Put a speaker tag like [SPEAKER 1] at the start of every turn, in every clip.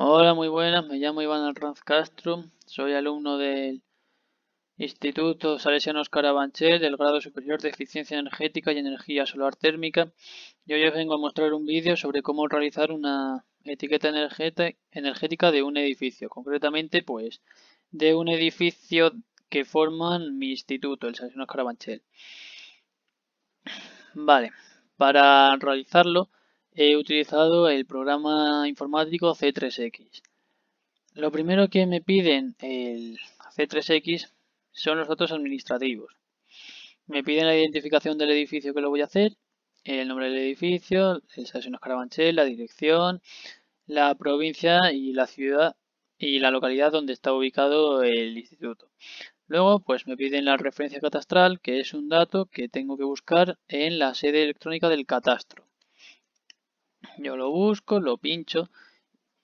[SPEAKER 1] Hola, muy buenas, me llamo Iván Alranz Castro, soy alumno del Instituto Salesianos Carabanchel del Grado Superior de Eficiencia Energética y Energía Solar Térmica y hoy os vengo a mostrar un vídeo sobre cómo realizar una etiqueta energética de un edificio, concretamente pues de un edificio que forman mi instituto, el salesiano Carabanchel. Vale, para realizarlo he utilizado el programa informático C3X. Lo primero que me piden el C3X son los datos administrativos. Me piden la identificación del edificio que lo voy a hacer, el nombre del edificio, el Sesiones Carabanchel, la dirección, la provincia y la ciudad y la localidad donde está ubicado el instituto. Luego, pues me piden la referencia catastral, que es un dato que tengo que buscar en la sede electrónica del catastro. Yo lo busco, lo pincho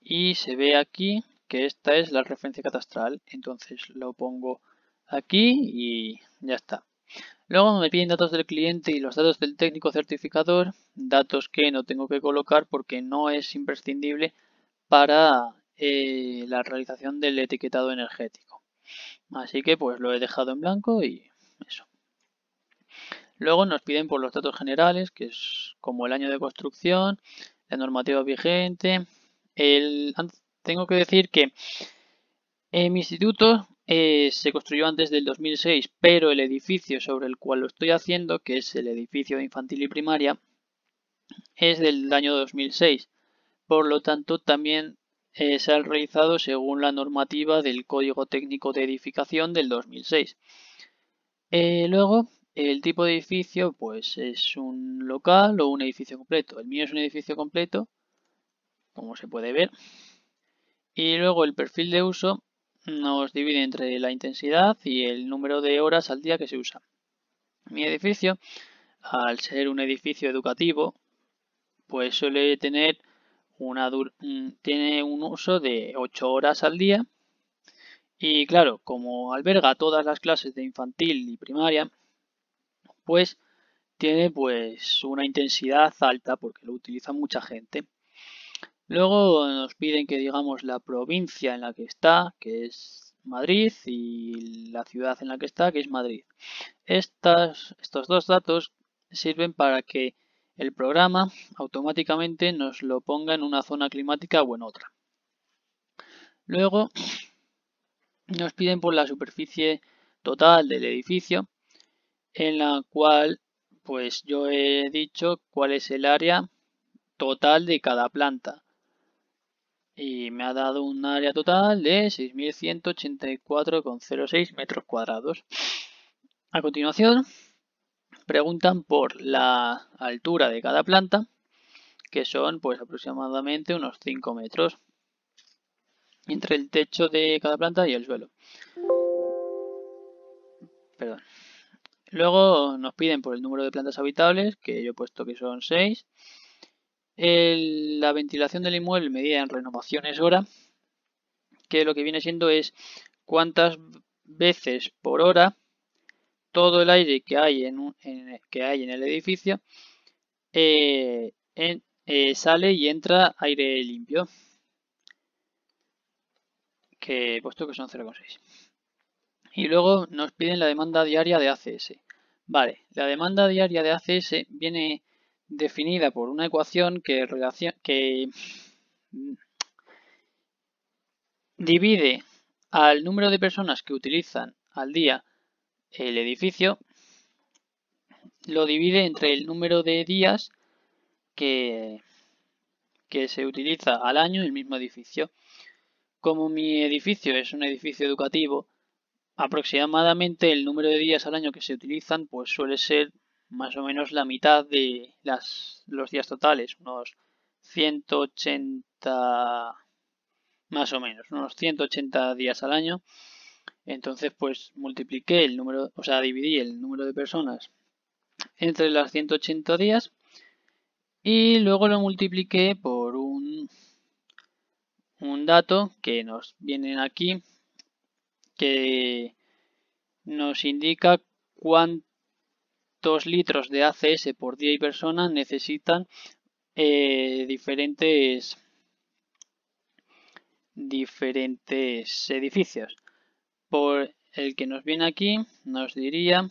[SPEAKER 1] y se ve aquí que esta es la referencia catastral. Entonces lo pongo aquí y ya está. Luego me piden datos del cliente y los datos del técnico certificador, datos que no tengo que colocar porque no es imprescindible para eh, la realización del etiquetado energético. Así que pues lo he dejado en blanco y eso. Luego nos piden por pues, los datos generales, que es como el año de construcción, normativa vigente. tengo que decir que mi instituto eh, se construyó antes del 2006, pero el edificio sobre el cual lo estoy haciendo, que es el edificio de infantil y primaria, es del año 2006. Por lo tanto, también eh, se ha realizado según la normativa del Código Técnico de Edificación del 2006. Eh, luego, el tipo de edificio, pues es un local o un edificio completo. El mío es un edificio completo, como se puede ver. Y luego el perfil de uso nos divide entre la intensidad y el número de horas al día que se usa. Mi edificio, al ser un edificio educativo, pues suele tener una mm, tiene un uso de 8 horas al día. Y claro, como alberga todas las clases de infantil y primaria, pues tiene pues una intensidad alta porque lo utiliza mucha gente. Luego nos piden que digamos la provincia en la que está, que es Madrid, y la ciudad en la que está, que es Madrid. Estas, estos dos datos sirven para que el programa automáticamente nos lo ponga en una zona climática o en otra. Luego nos piden por la superficie total del edificio en la cual pues yo he dicho cuál es el área total de cada planta y me ha dado un área total de 6.184,06 metros cuadrados. A continuación preguntan por la altura de cada planta que son pues aproximadamente unos 5 metros entre el techo de cada planta y el suelo. Perdón. Luego nos piden por el número de plantas habitables, que yo he puesto que son 6. la ventilación del inmueble medida en renovaciones hora, que lo que viene siendo es cuántas veces por hora todo el aire que hay en, el edificio eh, eh, sale y entra aire limpio, que he puesto que son 0,6. Y luego nos piden la demanda diaria de ACS. Vale, la demanda diaria de ACS viene definida por una ecuación que, mm, divide al número de personas que utilizan al día el edificio, lo divide entre el número de días que, que se utiliza al año el mismo edificio. Como mi edificio es un edificio educativo, Aproximadamente el número de días al año que se utilizan pues suele ser más o menos la mitad de las, los días totales, unos 180 más o menos, unos 180 días al año. Entonces, pues multipliqué el número, o sea, dividí el número de personas entre los 180 días y luego lo multipliqué por un, un dato que nos viene aquí que nos indica cuántos litros de ACS por día y persona necesitan eh, diferentes, diferentes edificios. Por el que nos viene aquí nos diría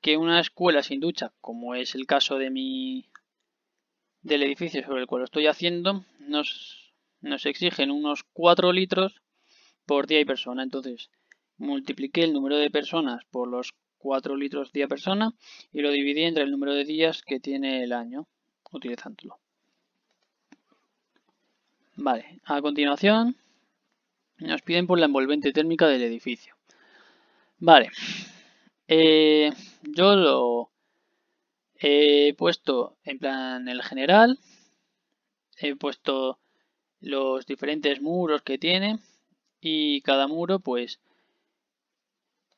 [SPEAKER 1] que una escuela sin ducha, como es el caso de mi del edificio sobre el cual estoy haciendo, nos, nos exigen unos 4 litros por día y persona. Entonces, multipliqué el número de personas por los 4 litros día persona y lo dividí entre el número de días que tiene el año utilizándolo. Vale, a continuación nos piden por la envolvente térmica del edificio. Vale, eh, yo lo he puesto en plan el general, he puesto los diferentes muros que tiene y cada muro pues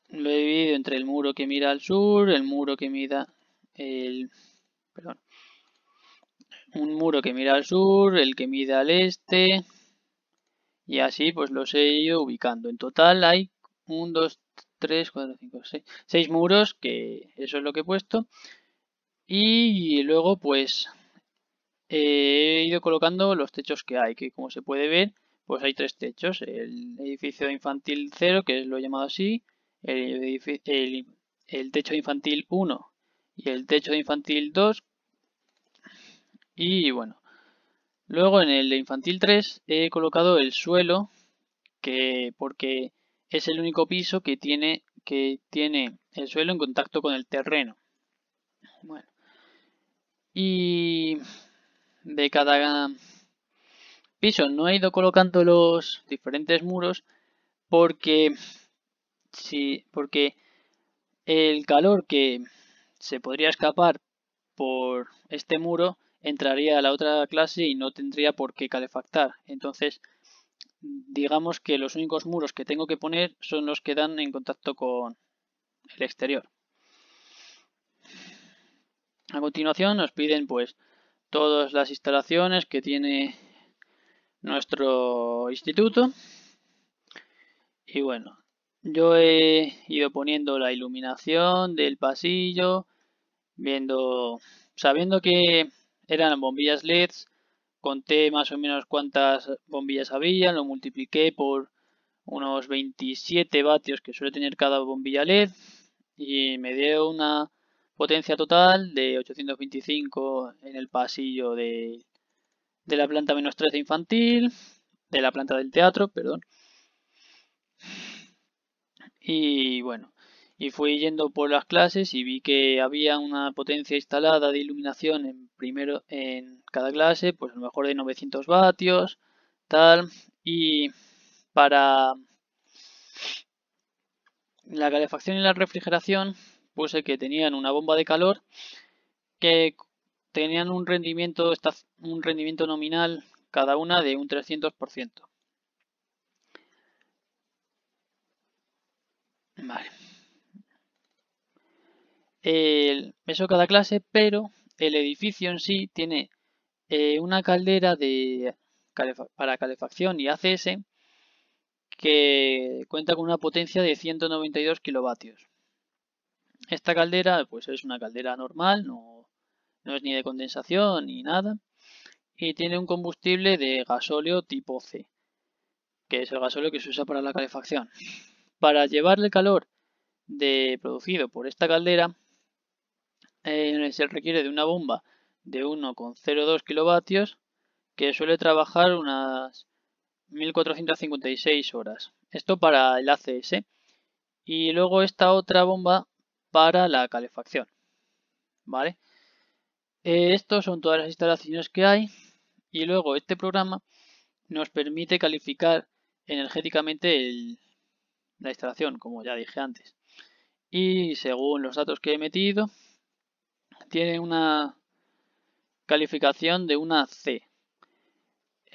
[SPEAKER 1] lo he dividido entre el muro que mira al sur, el muro que mira el... perdón, un muro que mira al sur, el que mira al este y así pues los he ido ubicando. En total hay 1, 2, 3, 4, 5, 6, seis muros que eso es lo que he puesto y luego pues he ido colocando los techos que hay que como se puede ver pues hay tres techos. El edificio infantil 0, que es lo llamado así, el, el, techo infantil 1 y el techo infantil 2. Y bueno, luego en el de infantil 3 he colocado el suelo, que porque es el único piso que tiene, que tiene el suelo en contacto con el terreno. Bueno, y de cada piso. No he ido colocando los diferentes muros porque, sí, porque el calor que se podría escapar por este muro entraría a la otra clase y no tendría por qué calefactar. Entonces, digamos que los únicos muros que tengo que poner son los que dan en contacto con el exterior. A continuación nos piden pues todas las instalaciones que tiene nuestro instituto. Y bueno, yo he ido poniendo la iluminación del pasillo, viendo, sabiendo que eran bombillas LEDs, conté más o menos cuántas bombillas había, lo multipliqué por unos 27 vatios que suele tener cada bombilla LED y me dio una potencia total de 825 en el pasillo de, de la planta menos 3 infantil, de la planta del teatro, perdón. Y bueno, y fui yendo por las clases y vi que había una potencia instalada de iluminación en primero en cada clase, pues a lo mejor de 900 vatios, tal, y para la calefacción y la refrigeración puse que tenían una bomba de calor que tenían un rendimiento, un rendimiento nominal cada una de un 300%. Vale. El, eso cada clase, pero el edificio en sí tiene eh, una caldera de, para calefacción y ACS que cuenta con una potencia de 192 kilovatios. Esta caldera pues es una caldera normal, no no es ni de condensación ni nada. Y tiene un combustible de gasóleo tipo C, que es el gasóleo que se usa para la calefacción. Para llevar el calor producido por esta caldera, eh, se requiere de una bomba de 1,02 kilovatios que suele trabajar unas 1456 horas. Esto para el ACS. Y luego esta otra bomba para la calefacción. ¿Vale? Eh, Estas son todas las instalaciones que hay y luego este programa nos permite calificar energéticamente la instalación, como ya dije antes. Y según los datos que he metido, tiene una calificación de una C.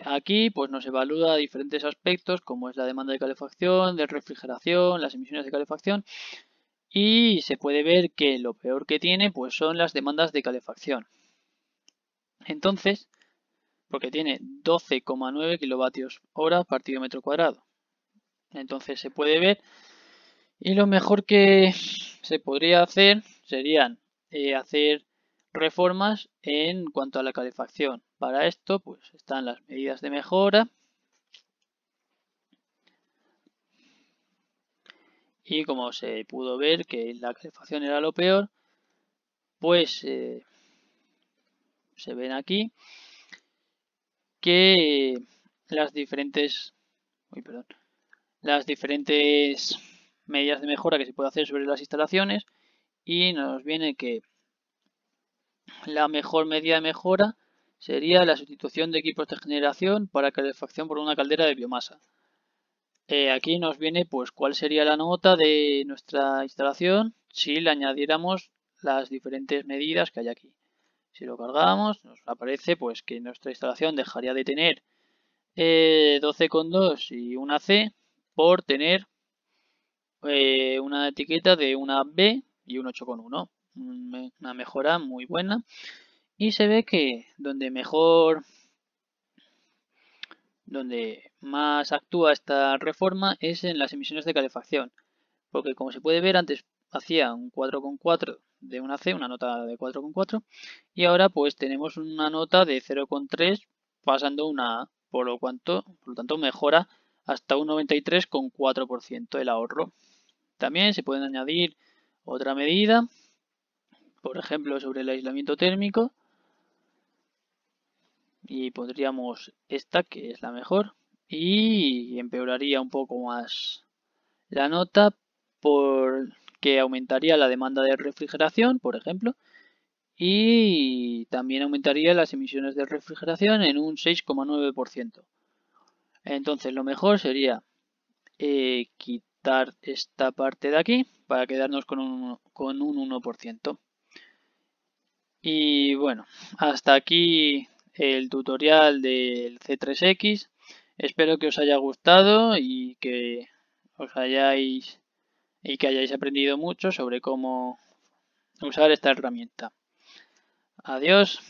[SPEAKER 1] Aquí pues nos evalúa diferentes aspectos como es la demanda de calefacción, de refrigeración, las emisiones de calefacción y se puede ver que lo peor que tiene pues son las demandas de calefacción. Entonces, porque tiene 12,9 kilovatios hora partido metro cuadrado. Entonces se puede ver. Y lo mejor que se podría hacer serían eh, hacer reformas en cuanto a la calefacción. Para esto pues están las medidas de mejora. Y como se pudo ver que la calefacción era lo peor, pues eh, se ven aquí, que las diferentes, las diferentes medidas de mejora que se puede hacer sobre las instalaciones y nos viene que la mejor medida de mejora sería la sustitución de equipos de generación para calefacción por una caldera de biomasa. Eh, aquí nos viene pues cuál sería la nota de nuestra instalación si le añadiéramos las diferentes medidas que hay aquí. Si lo cargamos, nos aparece pues que nuestra instalación dejaría de tener 12,2 eh, y una C por tener eh, una etiqueta de una B y un 8,1. Mm, una mejora muy buena. Y se ve que donde mejor, donde más actúa esta reforma es en las emisiones de calefacción. Porque como se puede ver, antes hacía un 4,4 de una C, una nota de 4,4. Y ahora pues tenemos una nota de 0,3 pasando una A, por lo, cuanto, por lo tanto mejora hasta un 93,4% el ahorro. También se pueden añadir otra medida, por ejemplo sobre el aislamiento térmico. Y pondríamos esta, que es la mejor. Y empeoraría un poco más la nota por que aumentaría la demanda de refrigeración, por ejemplo, y también aumentaría las emisiones de refrigeración en un 6,9%. Entonces lo mejor sería eh, quitar esta parte de aquí para quedarnos con un 1%. Y bueno, hasta aquí el tutorial del C3X. Espero que os haya gustado y que os hayáis y que hayáis aprendido mucho sobre cómo usar esta herramienta. Adiós.